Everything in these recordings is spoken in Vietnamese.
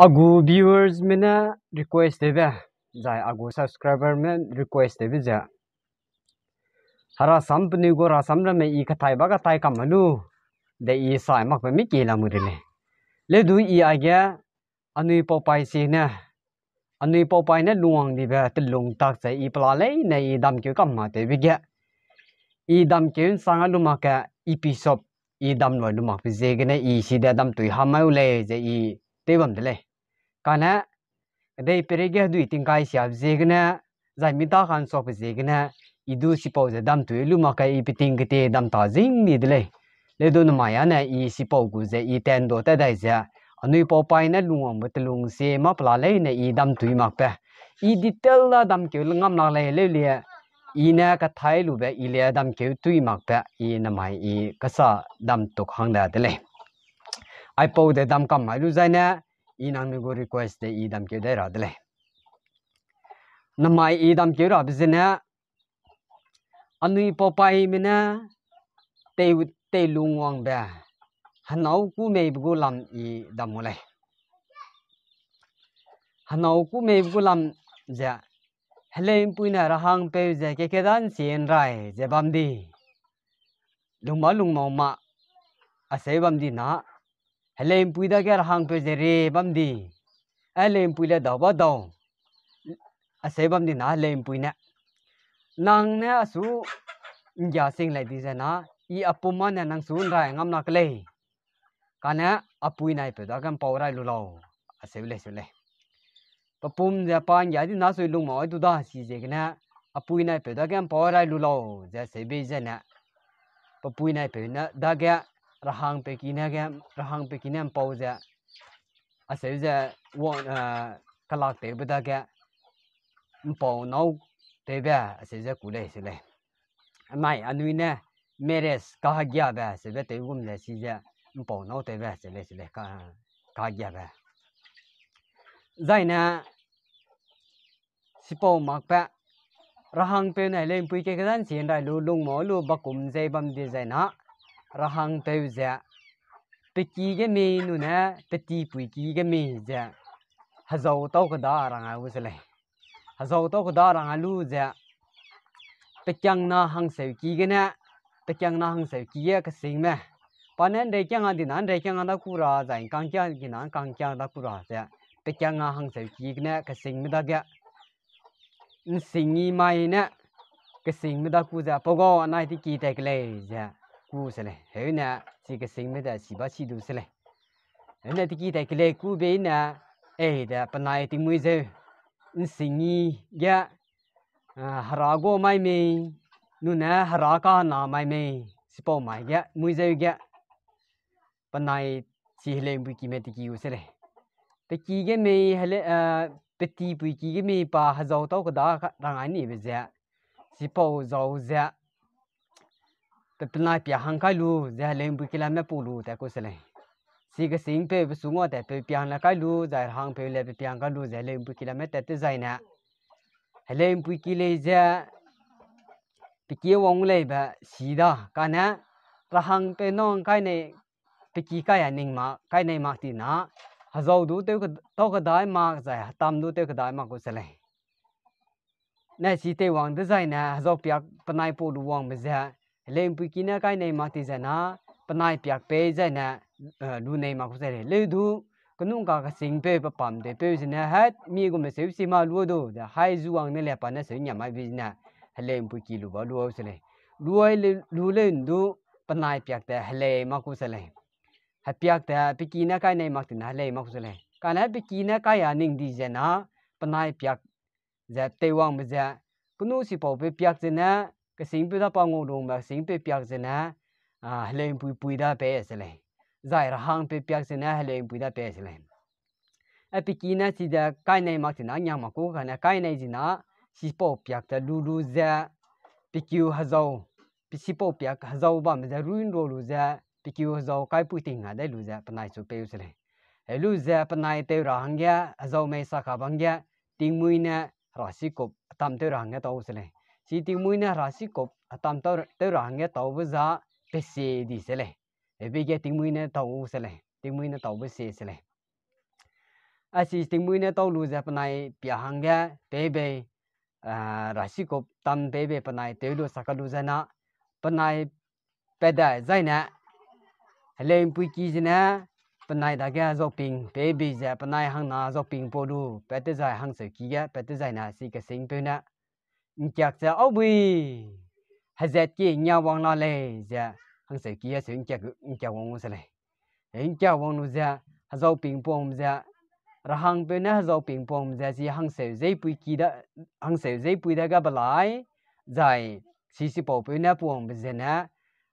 agu viewers mena request debe jai agu subscriber men request debe ja hara sampni go ra samra me i kathai ba kathai kamalu de i sai mak me ki la mudile le du i agya anui po pai si na anui po pai na luang di ba te lung tak sa i pla le na i dam kyu kam ma te bigya i dam kyun sanga lu ma ka i pi sop i dam loi lu ma pi je gene i si da dam tui ha mai le je i te bam de le kana dei perege du iting kai siap zegna za mita khan sop zegna idu sipau za dam tu lu ma kai ipiting gte dam ta zing mi dile le do na maya na i sipau gu ze i ten do ta dai za anui po pai na lu ma te lung se ma pla le na i dam tu ma pe i ditel la dam ke i na ka i i nang go request de i dam ke de ra dle namai i dam ke ra bizina anui popai mina te te lungwang ba hanau ku me bu lam i dam le hanau ku me bu lam ja hlein ra rahang pe je ke ke dan sien rai je bam di lungma lung ma ma asebam di na helem puida ke hang pe đi. re bam di là puila da ba À ase bam đi, na à su sinh lại helem puina nang ne asu ya sing lai di jana i apuma ne nang sun rai ngam nak le kana apui nai pe da lù. paurai lu lo ase le se le papum ja pan ya đi na lùng sui lu mo du da si je kana apui nai pe da kan paurai lu lo ja se be jana papui nai pe na da cái. À, rahang pe kina ge rahang pe kina pau ja a se ja won a eh, kalak te bu da ge pau no te ba a se ja ku le se le mai anui ne meres ka ha gya ba se be te gum le si ja pau no te ba se le se le ka ka gya ba zai na si pau mak pa rahang pe này lên pui cái cái dân xiên đại lu lung mỏ lu bắc cùng dây bấm đi dây na rahang teu za peki ge me nu na peti pui ki ge me za hazau to ko da ra nga usle hazau to ko da ra nga lu za pekyang na hang se ki ge na pekyang na hang se ki ye ka sing me pa nen de kyang a di nan de kyang a da ku ra za in kang kyang ki nan kang kyang da ku ra za pekyang na hang se ki cái nè cái sing me đó ge in sinh yi mai nè cái sing me đó ku ra, bao go anh ấy ki te cái này za cú sẽ này thế nè chỉ cái sinh mới là chỉ bác sĩ đủ sẽ này thì cái này cái này cú bé nè ấy là bên này thì mới giờ sinh nghi ya hara go mai mi nu nè hara ca na mai mi sẽ bao mai ya mới giờ ya bên này chỉ là bụi kim thì kêu sẽ này bây giờ cái mi là bây giờ bụi kim mi ba hạt dầu tao có đã đang anh đi bây giờ chỉ bao dầu တတနာပြဟန်ခိုင်လူဇာလင်ဘကလာမပူလူတကုစလေစီကစင်းပေပစုငေါတဲ့ပေပြန်လာခိုင်လူဇာဟန်ပေလေပေပြန်ကလူဇာလင်ဘကလာမတတဇိုင်နာဟလင်ဘကလေဇာပကေဝုံလေဘစီဒါကနရဟန်ပေနောခိုင်နေပကီကယနင်းမခိုင်နေမတီနာဟဇောဒူတေတော့ကဒိုင်မဇာတမ်ဒူတေကဒိုင်မကုစလေနဲ့စီတေဝံဒဇိုင်နာဟဇောပြပနိုင်ပို့လူဝံမဇာအလိမ်ပီကိနကိုင်းနေမတိဇနာပနိုင်ပြက်ပေးဇနာလူနေမခုစရဲလေဒူကနုံကကစင်ပေပပမ်တဲ့ပေဇနာဟတ်မိကုမစေစီမလူဒိုဒဟိုင်ဇူအောင်နေလေပနစညမဗိဇနာအလိမ်ပီကိလူဘလူအောင်စလေလူအိုင်လူလေဒူပနိုင်ပြက်တဲ့ဟလေမခုစလေဟပြက်တဲ့ပီကိနကိုင်းနေမတင်ဟလေမခုစလေကနပီကိနကိုင်းအနင်းဒီဇနာပနိုင်ပြက်ဇက်တေဝံမဇက်ကနုစီပေါ်ပေပြက်ဇနာကစင်းပိဒပငုံဒုံမစင်းပိပြက်စနာအာဟလိန်ပူပူဒါပဲစလေဇိုင်ရဟန်ပိပြက်စနာဟလိန်ပူဒါပဲစလေအပိကီနာစီဒါကိုင်နိုင်မတ်နာညမကိုကနာကိုင်နိုင်စီနာစီပေါပြက်တလူလူဇာပီကျူဟဇောပီစီပေါပြက်ဟဇောဘမဇရူင်ရိုလူဇာပီကျူဟဇောကိုင်ပူတင်ငါဒဲလူဇာပနိုင်စုပေယူစလေအလူဇာပနိုင်တေရဟန်ဂယအဇောမေစခဘန်ဂယတင်မွိနာရာစီကုပ်အတမ်တေရဟန်ဂတောစလေ chỉ tiêu mũi nè ra sĩ cục tạm tao tao ra nghe tàu với giá bê xe đi xe lệ bây e giờ tiếng mũi nè tàu xe lệ tiếng mũi nè tàu với xe xe lệ à chỉ tiếng mũi nè tàu lùi ra bên này bia hàng nghe bê bê à ra sĩ cục tạm bê bê bên này tiêu lùi sạc lùi ra nè bên này bê đại dây nè lên bụi kia nè bên này đã cái do pin bê bê ra bên này hàng nào do pin bồ đu bê tê dài hàng sợi kia bê tê dài nè xí cái sinh bê nè chặt sẽ ốp bì hay sẽ kia nhau bằng lo lệ sẽ hàng sẽ kia sẽ chặt chặt bằng sẽ này hiện chặt bằng nó sẽ hàng giàu bình phong sẽ rồi hàng bên này giàu bình phong sẽ thì hàng sẽ dễ bùi kia đó hàng sẽ dễ bùi đó cái bạn lại rồi xí xí bảo bên này phong giờ này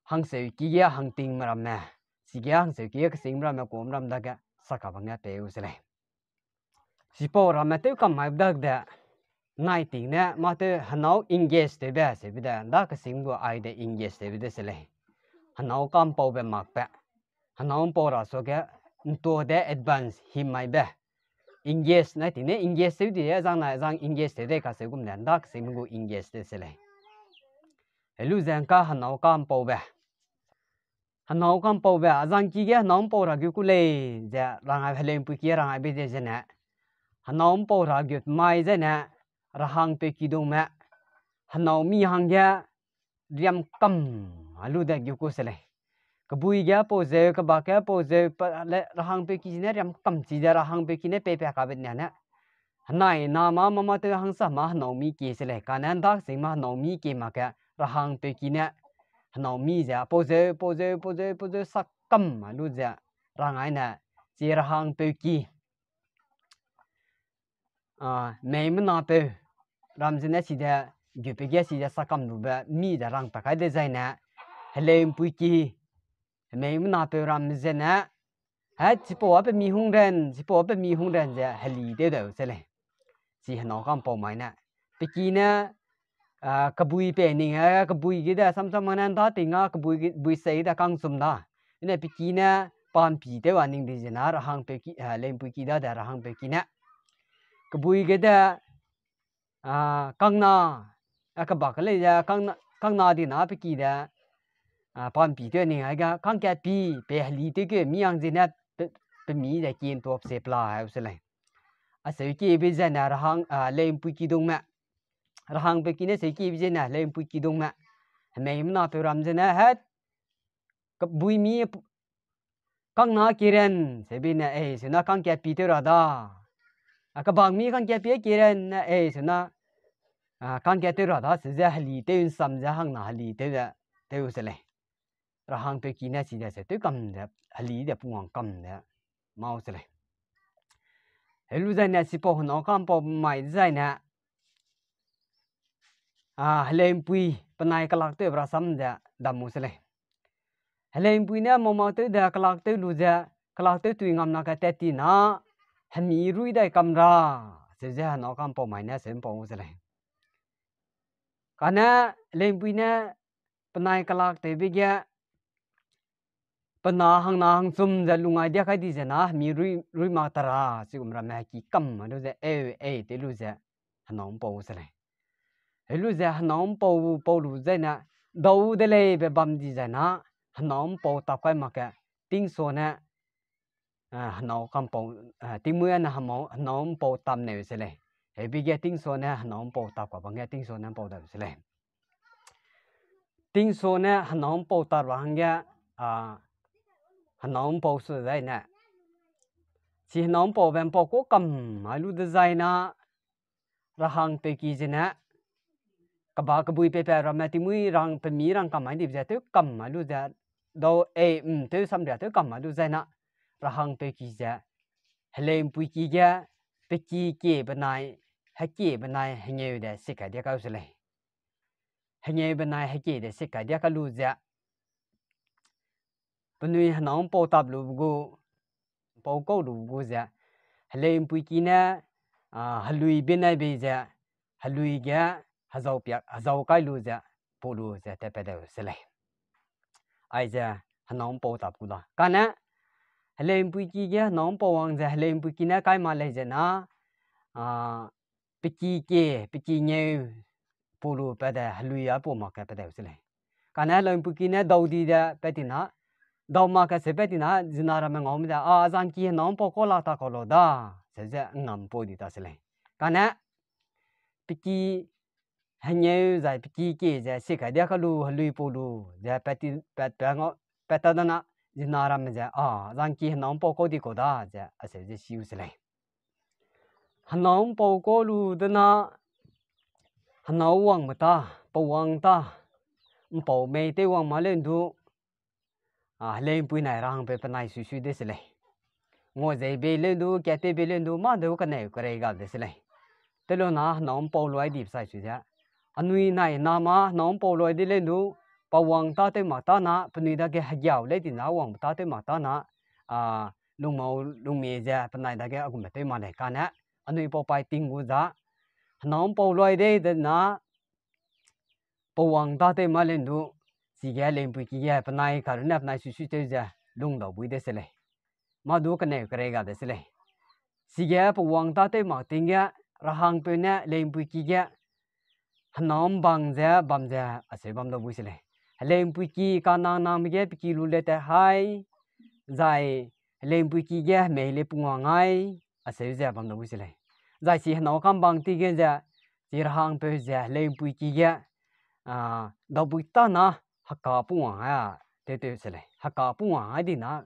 hàng sẽ kia hàng tiền mà làm nè xí kia hàng sẽ kia cái sinh ra mà cũng làm đó cái sắc bằng cái tiêu sẽ này xí bộ làm mà tiêu cầm mày được đấy nighting ne ma te hanau engage de ba se bi da da ka sing bu ai de engage de bi de se le hanau kam pau be mak pa hanau pau ra so ge to de advance hi mai ba engage na ti ne engage de de zang na zang engage de de ka se gum ne da ka sing bu engage de se le helu zang ka hanau kam pau ba hanau kam pau ba zang ki ge hanau pau ra gi ku le ja rang a phelen pu ki rang a bi de se ne hanau pau ra gi mai je ne ra hang pe ki dong ma hanau mi hang ya riam kam alu da gyu ko sele kabui ya po ze ka ba ka po ze pa le ra hang pe ki ne riam kam chi da ra hang pe ki ne pe pe ka ben na hanai na ma ma ma te hang sa ma hanau mi ki sele ka nan da sing ma hanau mi ki ma ka ra hang pe ki ne hanau mi ja po ze po ze po ze po ze sak kam alu ja ra ngai na chi ra hang pe ki à mẹ mình nói ramzina sida gupigya sida sakam nuba mi da rang takai de zaina hele impuiki me mna pe ramzina ha tipo ap mi hung ren tipo ap mi hung ren ja heli de de sele si hno kam pau mai na pikina kabui pe ni ha kabui gi da sam sam manan da tinga kabui gi bui sei da kang sum da ne pikina pan pi de wa ning de jena ra hang pe ki ha le impuiki da da ra hang pe ki na kabui gi da à căng na à cái bạc lấy ra căng căng na thì nó bị kỳ đó à bàn bị cái này cái căng cái bị bị lý tới cái mi ăn gì nè bị mi là kiếm tuột xếp la hay sao này à sau khi bây giờ nè hàng à lên bụi kỳ đông mẹ hàng bụi kỳ nè sau khi bây giờ nè lên bụi kỳ đông mẹ mày em nói phải làm gì nè hết cái bụi mi căng na kia ren sẽ bị nè ấy sẽ nó căng cái bị tới rồi đó à cái bằng mi căng cái bị kia ren nè ấy sẽ nó à con cái tôi rồi đó sẽ ra lì tôi yên sầm ra hàng nào lì tôi ra tôi u sẽ lấy rồi hàng tôi kia chỉ là sẽ tôi cầm ra lì để bung hoàng cầm ra mau sẽ lấy thế lúc này chỉ bỏ nó cầm bỏ mày ra nè à lên bùi bên này cái lạc tôi ra sắm ra đâm mu sẽ lấy lên bùi nè mà mà tôi ra cái lạc tôi lúc ra cái lạc tôi tùy ngắm nó cái tết thì nó hàm ý rui đây cầm ra sẽ ra nó cầm bỏ mày nè sẽ bỏ mu sẽ lấy kana lengpui na panai kalak tebe gya pana hang na hang sum za lunga dia khai di na mi rui rui ma tara si umra ma ki kam ma do za e e te lu za hanong po sa le e lu za hanong po po lu za na dau de le be bam di za na hanong po ta kai ma ka ting so na hanong kam po ti mu na hamo hanong po tam ne se le hebi ge ting so ne hanom po ta cái bang số này so ne po lên sile số này ne hanom po ta ra hang ge a hanom po su dai na chỉ hanom po ben po ko cầm ma lu de zai na ra hang pe kia je na ka ba ka bụi pe pe ra ma ti mui rang bên mi rang ka ma di je te kam ma lu ja do e um te sam ja te kam ma lu zai na ra hang pe kia je helem pui ki kia pe ki ke ba nai bên bên này này cao haki benai henye de sika dia ka usle henye benai haki de sika dia ka luzia bunui hanong po tab lu go po ko lu go za hlein pui ki na halui benai be za halui ga hazau pya hazau kai lu za po lu za te pe de usle ai za hanong po tab ku da ka na hlein pui ki ga hanong po wang za hlein pui ki na cái mà le za na à จีเกปจีเนโปโลปะดะฮลุยาโปมาคะปะดะสเลกานะลอยปุกีเนดาวดีดะปะตินะดาวมาคะเสปะตินะจินารามะงอมดะอาซันกีนอมโปโกลาตะโกโลดาเซเซงามโปดีตะสเลกานะปจีဟညေဇာပကီကေဇာစေခဒခလူဟလူပူလူဇာပတိပတ်တငောပတဒနာဇနာရမဇာအာဇန်ကီနောင်ပေါကိုဒီကိုဒါဇာအစေဇရှိဦးစလိုင်หนาวเป่าก็รู้ดนะหนอววังมาตาปวังตาเป่าไม่ไดวังมาเล่นดูอ่าเล่นปุ่นไหนร่างไปปนไหนสุดๆดิสเลยงอใจเบลเล่นดูแกเตเบลเล่นดูมาเดี๋ยวก็นไหนก็เรียกันดิสเลยแต่ล้วนะหนาวเป่าลอยดีใส่สุดเจๆอันนี้ไหนนามาหนาวเป่าลอยด้เล่นดูปวังตาเตมาตานะปนุยตาแกหยาวเลยที่นาวังตาเตมาตานะอ่าลุงเมาลุงเมียเจะปนไหนตาแกอากุมเตมาเลยกันเนี่ย anh anu ipo bài ting gu za nong po loi de thì na po wang ta te ma len du si ge len pu ki ge pa cái này na na su su te ja lung do bu de se le ma du ka ne kre ga de se le si ge po wang ta te ma ting ge ra hang pe na len pu ki ge nong bang ja bam ja a se bam do bu se le len pu ki ka na na mi ge pi ki lu le hai dài len pu ki ge me le pu ngai a se giờ bam đâu bu thế le za si no kam bằng ti gen ja chỉ hang pe giờ lên bui chi ya à đâu bui ta na ha ka pu à ya te te se le ha ka pu đi na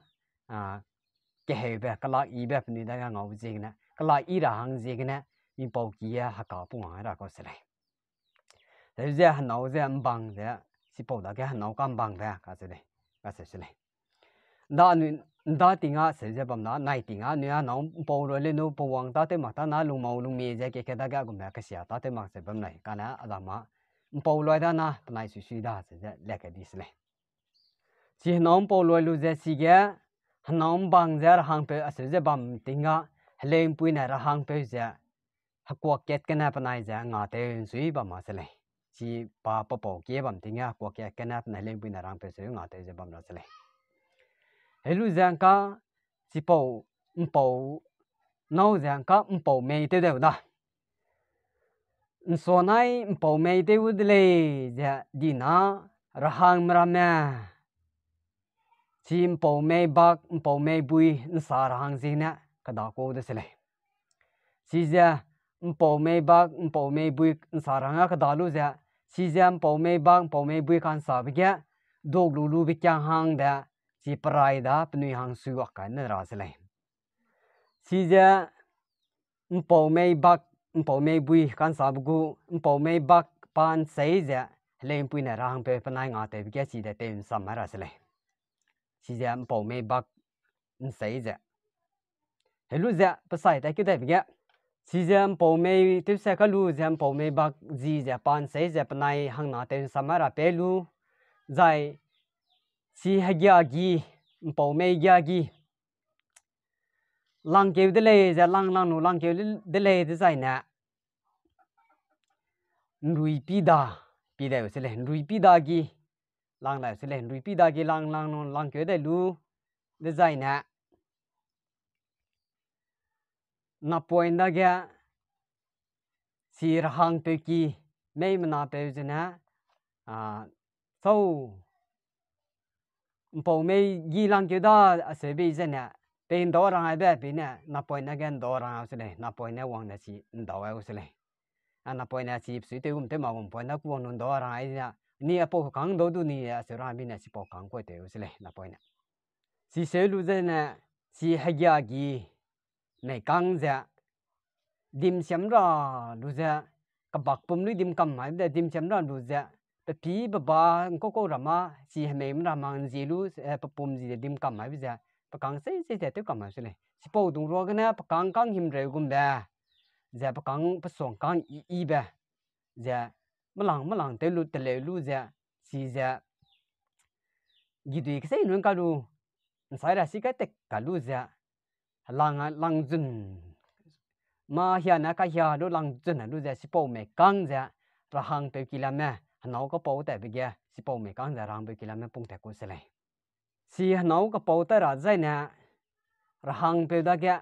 à cái hệ bé cái loại y về phần này đang ngầu gì nè cái loại y là hàng gì mình bảo bao à ha ka pu à ra có se le thế giờ hàng nấu giờ bằng giờ chỉ bảo là cái hàng nấu cam bằng thế à cái thế này se se le ဒါနွင်ဒါတင်ငါဆေဇပမ်နာနိုင်တင်ငါနွေနောင်ပေါ်ရလေနိုပဝံတာတေမတာနာလုံမောင်လုံမီဇေကေကေဒါကကုမကစီယာတာတေမဆေပမ်နိုင်ကနာအဒါမပေါ်လွယ်ဒါနာတနိုင်ဆူဆူဒါဆေဇလက်ကဒီစလေစီနောင်ပေါ်လွယ်လူဇေစီကေဟနောင်ဘန်ဇာဟန်ပေအဆေဇပမ်တင်ငါဟလိန်ပွိနာရဟန်ပေဇာဟကွာကက်ကနာပနိုင်ဇာငါတဲဆွေးပါမစလေစီပါပပေါကေဘမ်တင်ငါကွာကက်ကနာနလိန်ပွိနာရဟန်ပေဆေငါတဲဇပမ်နာစလေ hei lu giang ka chỉ bảo un bảo nấu giang ka un bảo mấy tiêu đều đó un số này un bảo mấy tiêu đi lê dạ đi na ra hàng mra mẹ chỉ un bầu mây bạc un bầu mây bùi un sa ra hàng gì nè cái đó cô đó xí lê chỉ dạ un bầu mây bạc un bầu mây bùi un sa ra hàng cái đó lu dạ chỉ dạ un bầu mây bạc un bầu mây bùi kan sa bị kia đồ lulu bị kia hàng đó စီပရိုင်ဒါပနွေဟန်ဆူအကန်ရာစလိုင်စီဇာအပေါ်မေဘတ်အပေါ်မေဘွီကန်စာဘကူအပေါ်မေဘတ်ပန်စေဇာလေမ်ပွိနရာဟန်ပေပနိုင်ငါတဲ့ပြက်စီတဲ့တင်ဆမရာစလိုင်စီဇာအပေါ်မေဘတ်စေဇာဟဲလူဇာပဆိုင်တဲ့ကိတဲ့ပြက်စီဇမ်ပုံမေတိဆက်ကလူဇမ်ပုံမေဘတ်ဇီဇပန်စေဇပနိုင်ဟန်နာတဲ့ဆမရာပေလူဇိုင် si hagya gi mpo me gya gi lang ke de le lang lang no lang ke de le de nrui pi da pi da se le nrui pi da gi lang la se le nrui pi da gi lang lang no lang ke de lu de sai na na po en hang ga si rhang pe na pe na a ah, sau bộ mấy gì lăng kia đó sẽ bị thế nè bên đó là ai biết bên nè nạp bồi nè gần đó là áo này nạp bồi nè quăng nè chỉ đó áo này à nạp bồi nè chỉ suy tiêu cũng thế mà cũng bồi nè quăng nè đó là ai nè ni à bộ cẳng đó tu ni à sẽ rằng bên nè chỉ bộ cẳng quay tiêu này nạp bồi nè chỉ sẽ lúc thế nè chỉ hay giờ gì này căng ra dim xem ra lúc thế các bậc phụ nữ dim cầm mà biết dim xem ra lúc thế pe pi ba ba ko ko rama si he me ra ma ji lu eh, pa pum ji de dim kam ma bi ja pa kang se se de tu kam ma se le si po dung ro ga na pa kang kang him re gum ba ja pa kang pa song kang i i ba ja ma lang ma lang te lu te le lu ja si ja gi du ik se nu ka lu sai ra si ka te ka lu ja lang lang jun ma hia na ka hia lu lang jun lu ja si po me kang ja ra hang pe ki la ma nó có bầu tại bây giờ si bầu mẹ con giờ rằng bây giờ mình bung tại cũng sẽ lên si nó có bầu tại ra dây nè ra hàng bây giờ kia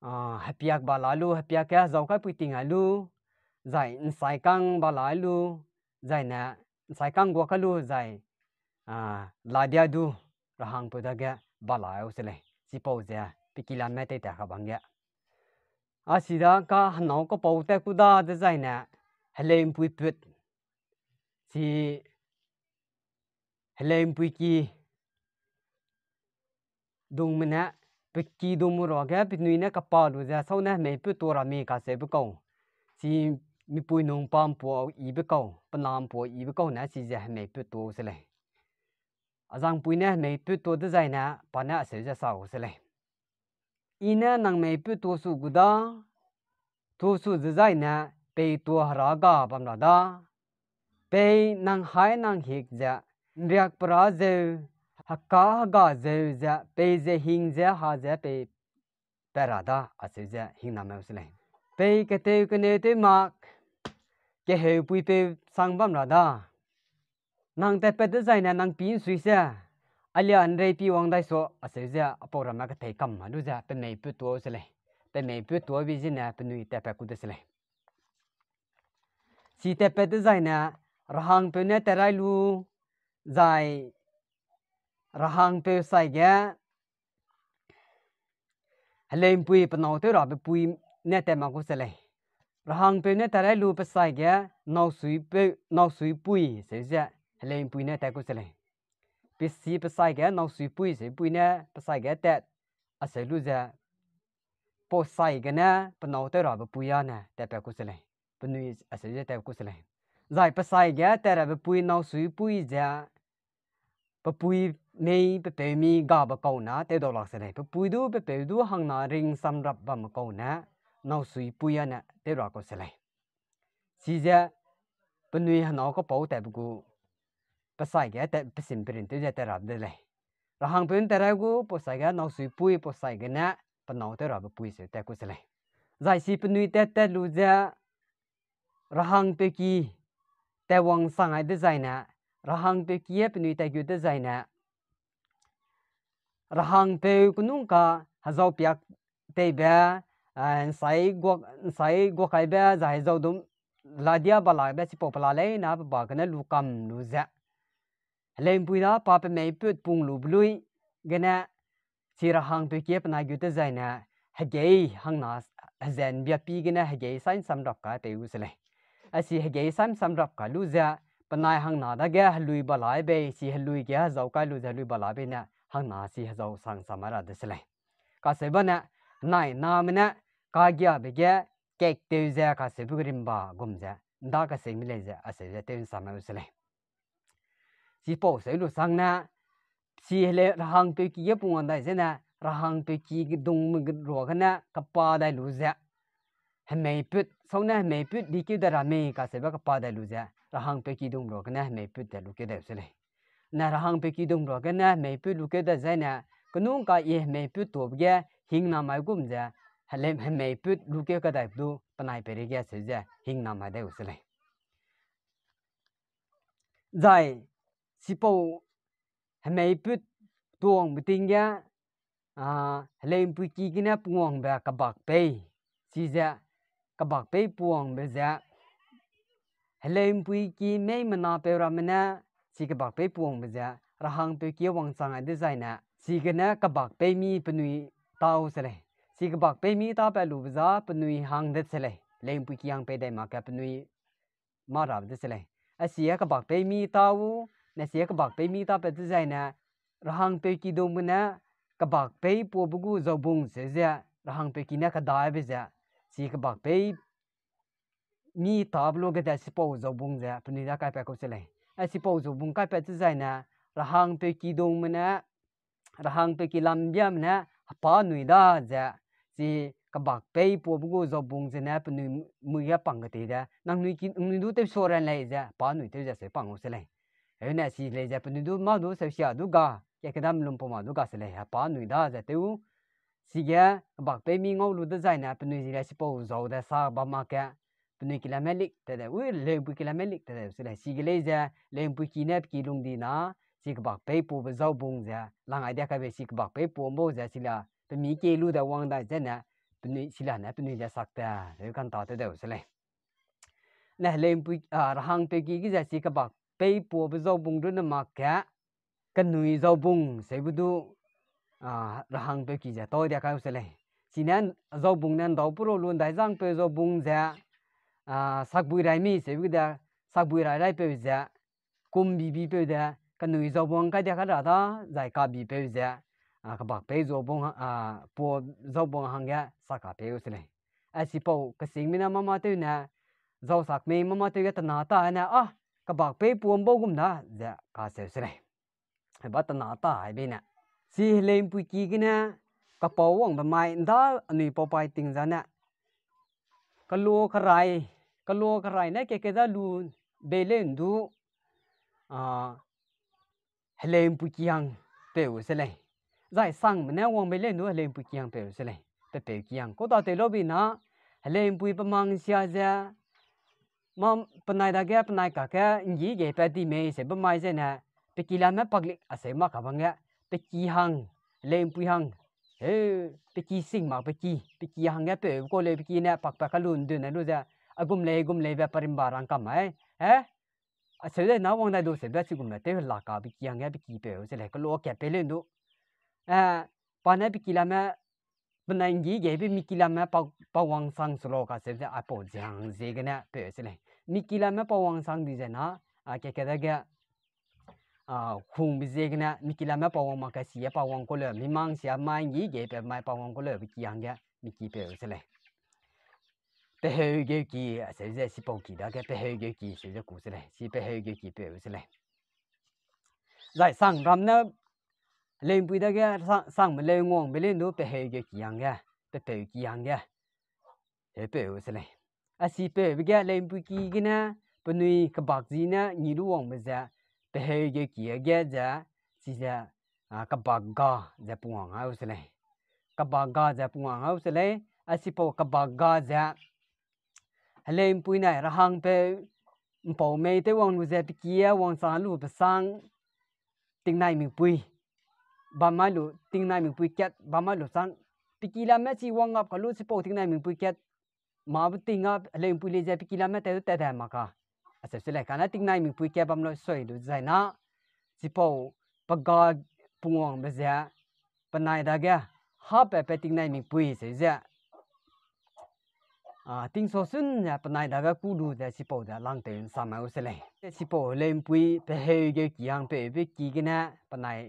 à happy ak bà lại lu happy ak kia giàu cái bụi tiếng lu giải sai căng bà lại lu giải nè sai căng qua cái lu giải à lại đi du ra hàng bây giờ kia bà lại cũng sẽ lên si bầu giờ bây giờ mẹ tay tại các bạn kia à si đó cả nó có bầu tại cũng đã dây nè hay lên bụi bụi si เฮลมปุกีดงมันะปุกีดงมรอกะปนุยนะกปาลูจะาเนะไม่ปตัวรามีกาเสบกงสิมีปุยนงปัมปัวอีบกงปนามปัวอีบกงนะสิจะไม่ปตัวสิเลยอาจังปุยนะไม่ปตัวดใจนะปนะเสียจะสาวสิเลยอีนะนังไม่ปตัวสุกดาตัวสุดใจนะไปตัวรากาบังลาดา pe nang hai nang hik ja riak pra ze hakka ga hình ja pe ze hing ja ha ja pe perada ase hình hing na me usle pe ke te ke ne te ma ke he pui pe sang bam ra da nang te pe te zai na nang pin sui sa alia an rei pi wang dai so ase ja apo ra ma ka te kam ma du ja pe nei pu tu usle pe nei pu tu bi ji na pe nui te pe ku de sle si te pe te zai na ရဟန်းပေနဲ့တရိုင်လူဇိုင်ရဟန်းပေဆိုင်ကဟလိမ်ပွေပနောင်တော်ပပွေနဲ့တမကုစလေရဟန်းပေနဲ့တရိုင်လူပဆိုင်ကနောက်ဆွေပေနောက်ဆွေပွေစေစဟလိမ်ပွေနဲ့တကုစလေပစ္စည်းပဆိုင်ကနောက်ဆွေပွေစေပွေနဲ့ပဆိုင်ကတက်အစလူဇာပိုဆိုင်ကနပနောင်တော်ပပွေရနတပကုစလေပနွေအစရတဲ့ကုစလေ giải bơ sai gà tè ra bơ bùi nấu suy bùi giá bơ bùi mei bơ bè mi gà bơ câu ná tè đồ lạc sẽ này bơ bùi đu bơ bè đu hàng ná rình xăm rập bơ mà câu ná nấu suy bùi à nè tè đồ câu sẽ này chỉ giá bơ nuôi hằng nó có bảo tè bơ cụ bơ sai gà tè bơ xin bơ rin tè giá tè ra đây này rồi hàng bên tè ra cụ bơ sai gà nấu suy bùi bơ sai gà nè bơ nấu tè ra bơ bùi sẽ tè cụ sẽ này giải sĩ bơ nuôi tè tè lưu giá rồi hàng bên kia แต่วังสังไอเดใจนะระหังตัวเกียบนุยแต่กูเดใจนะระหังตัวกนุ่งกะฮะเจ้าเปียกเตเบะใส่กวกใส่กวกไอเบะใจเจ้าดุมลาเดียบลาเบะสิปอปลาเลยนะบากันลูกำลูเจเลมปุยนะปาเป็นไม่พูดปุงลูบลุยกันนะสิระหังตัวเกียบนากูเดใจนะฮะเกยหังนาเซนเบียปีกันนะฮะเกยสันสำหรับกาเตอุสเลย asi hege sam sam rap ka lu za panai hang na da ga lui ba lai be si lui ga zau ka lu za lui ba lai be na hang na si zau sang samara de sele ka se ba na nai na me na ka gya be ga kek te za ka se bu rim ba gom za da ka se mi le za ase za te sam na e sele si po se lu sang na si le hang pe ki ye pu ngon dai ze na ra hang pe ki dung mu ro ka na ka pa dai lu za hmeiput songna hmeiput dikyu da rame ka seba ka pada luza rahang pe ki dum ro kana hmeiput da luke da sele na rahang pe ki dum ro kana hmeiput luke da zaina kunung ka ye hmeiput to bge hing na mai gum ja halem hmeiput luke ka da du panai pe re ge se ja hing na ma da usele zai sipo hmeiput tuong buting ya a halem pu ki gina puong ba ka bak pe si ja กบักเปปวงเบซะเฮเลมปุยกีไม่มนาเปรามันนะสีกบักเปปวงเบซะระหังเปเกียวังสังอดีไซนะสีกันนะกบักเปมีปนุยตาวเสเลยสีกบักเปมีตาเปลูบซะปนุยหังเด็ดเสเลยเลมปุยกียังไปได้มาแกปนุยมาราบเด็ดเสเลยเอเสียกบักเปมีตาวนะเสียกบักเปมีตาเปดีไซนะระหังเปกีดมุนะกบักเปปัวบุกูจบุงเสียระหังเปกีเนะกดายเบซะ Sik bak pei mi tablo ge da si po zo bung za pni da kai pa ko se lai a si po zo bung kai pa tsi zai na ra hang pe ki dong ma na ra hang pe ki lam biam na pa nui da za si ka bak pei po bu go zo bung ze na pni mu ya pang ga te da nang nui ki nui du te so ran lai za pa nui te za se pang ko se lai ai na si lai za pni du ma du se sia du ga ya ka dam lum po ma du ga se lai pa nui da za te u စီကဘာပေမီငေါလူဒဇိုင်နာပနွေစီလာစပေါ်ဇောဒဆာဘာမကပနွေကီလာမဲလစ်တဲ့ဝီလေပူကီလာမဲလစ်တဲ့ဆလာစီကလေးဇာလေပူကီနပ်ကီလုံဒီနာစီကဘာပေပူဘဇောဘုံဇာလာငိုင်ဒကဘေစီကဘာပေပူမိုဇာစီလာပမီကေလူဒဝန်ဒဇနာပနွေစီလာနာပနွေလာဆက်တာလေကန်တာတဲ့ဆလာလဲလေပူရဟန်းပေကီကီဇာစီကဘာပေပူဘဇောဘုံဒုနမကကနွေဇောဘုံစေဘဒူ rahang pe ki ja to dia ka usele chinan zo bung nan do puro lun dai jang pe zo bung ja sak bui rai mi se bi da sak bui rai rai pe ja kum bi bi pe da ka nui zo bung ka dia ka ra da zai ka bi pe ja ka bak pe zo bung a po zo bung hang ya sak ka pe usele a si po ka sing mi na ma ma te na zo sak me ma ma te ga ta na ta na a ka bak pe puom bo gum na ja ka se usele ba ta na ta hai bi na စီဟလိန်ပူကီကနကပေါဝောင်းဒမိုင်ဒါနီပေါပိုင်တင်ဇာနာကလောခရိုင်ကလောခရိုင်နဲ့ကေကေဒါလူဘေလန်ဒူအာဟလိန်ပူကီယန်ပေဝစလေဇိုင်ဆန်မနဲဝောင်းဘေလန်ဒူဟလိန်ပူကီယန်ပေဝစလေပေပေကီယန်ကိုတာတေလောဘီနာဟလိန်ပူပမန်ရှာဇာမမ်ပနိုင်ဒါကပနိုင်ကကငီးကေပတိမေးစေဘမိုင်စနေပကီလာမပကလိအစေမကဘငါไปกีหังเลมปุยหังเฮ้ไปกีสิ่งมาไปกีไปกีหังเนี่ยเป๋ก็เลยไปกีเนี่ยปักปักกลุนดูนะดูจะอกุมเลยกุมเลยแบบปริมบารังกำไหมเฮ้อาเฉยๆนะวังได้ดูเสร็จแล้วสิกุมเนี่ยเตะหลักกาไปกีหังเนี่ยไปกีเป๋เสร็จแล้วก็โลกแกไปเล่นดูเอ่อปานเนี่ยไปกีละแม่ปนัยยี่เก็บมีกีละแม่ปักปักวังสังสโลกาเสร็จแล้วอ่ะปอจังเจกันเนี่ยเป๋เสร็จเลยมีกีละแม่ปักวังสังดีใจนะอ่ะแกแกได้แก khung bây giờ cái này mình kia làm bao vòng mà cái gì bao vòng có mình mang xe mai nghĩ cái bé mai bao vòng có lẽ bị kia hàng cái mình kia bé cái này bé hơi cái kia sẽ sẽ sẽ bao kia đó cái bé hơi cái kia sẽ sẽ cố cái này sẽ bé hơi cái kia bé cái này rồi sang làm nữa lên bây giờ cái sang sang mình lên ngon mình lên đồ bé hơi cái kia hàng cái bé bé kia hàng cái bé bé cái này à sĩ bé bây giờ lên bây kia cái này bên này cái bạc gì nè nhiều luôn bây giờ beheu ge kia ge ja si ja ka ba ga ja pu nga u se le ka ba ga ja pu nga u se le a si po ka ba ga ja hale im pu na ra hang pe po me te wang lu ja pi kia wang sa lu pa sang ting nai mi pui ba ma lu ting nai mi pui ket ba ma lu sang pi ki la me si wang ngap ka lu si po ting nai mi pui ket ma bu ting ngap hale im pu le ja pi ki la me te te da ma ka အဆက်စလိုက်ကနေတိနိုင်မီပွေကဲပမ်လို့ဆွေလို့ဇိုင်နာစီပေါပကာပုံအောင်မဇာပနိုင်တာကဟာပဲပဲတိနိုင်မီပွေစေဇာအာတင်းဆိုစွန်းညပနိုင်တာကကူဒူတဲ့စီပေါတဲ့လန်တဲ့ဆာမောစလေစီပေါလေပွေပဲဟေကကီယန်ပဲပဲကီကနာပနိုင်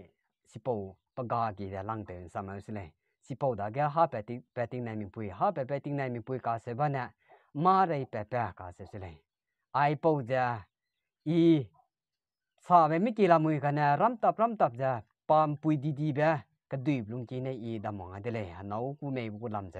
စီပေါပကာကီတဲ့လန်တဲ့ဆာမောစလေစီပေါတာကဟာပဲတိပဲတိနိုင်မီပွေဟာပဲပဲတိနိုင်မီပွေကာစေဘနာမာရိပဲပဲကာစေစလေအိုင်ပုတ်ဒာอีฝ่าเวมิกีลามือกันนะรัมตับรัมตับจะปามปุยดีดีแบบกระดืบลุงจีในอีดำมองอันเดเลยนเอากูไม่กูลำเจ